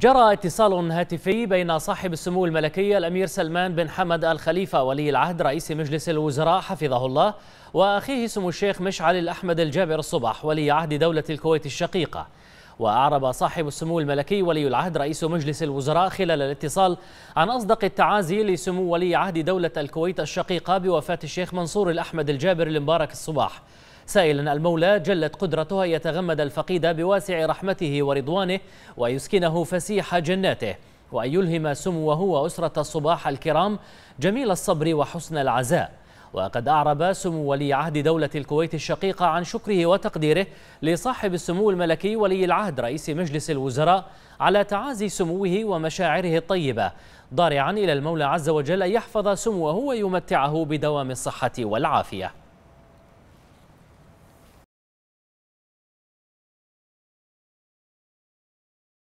جرى اتصال هاتفي بين صاحب السمو الملكي الأمير سلمان بن حمد الخليفة ولي العهد رئيس مجلس الوزراء حفظه الله وأخيه سمو الشيخ مشعل الأحمد الجابر الصبح ولي عهد دولة الكويت الشقيقة وأعرب صاحب السمو الملكي ولي العهد رئيس مجلس الوزراء خلال الاتصال عن أصدق التعازي لسمو ولي عهد دولة الكويت الشقيقة بوفاة الشيخ منصور الأحمد الجابر المبارك الصباح سائلا المولى جلت قدرته أن يتغمد الفقيد بواسع رحمته ورضوانه ويسكنه فسيح جناته وأن يلهم سموه وأسرة الصباح الكرام جميل الصبر وحسن العزاء وقد أعرب سمو ولي عهد دولة الكويت الشقيقة عن شكره وتقديره لصاحب السمو الملكي ولي العهد رئيس مجلس الوزراء على تعازي سموه ومشاعره الطيبة ضارعا إلى المولى عز وجل أن يحفظ سموه ويمتعه بدوام الصحة والعافية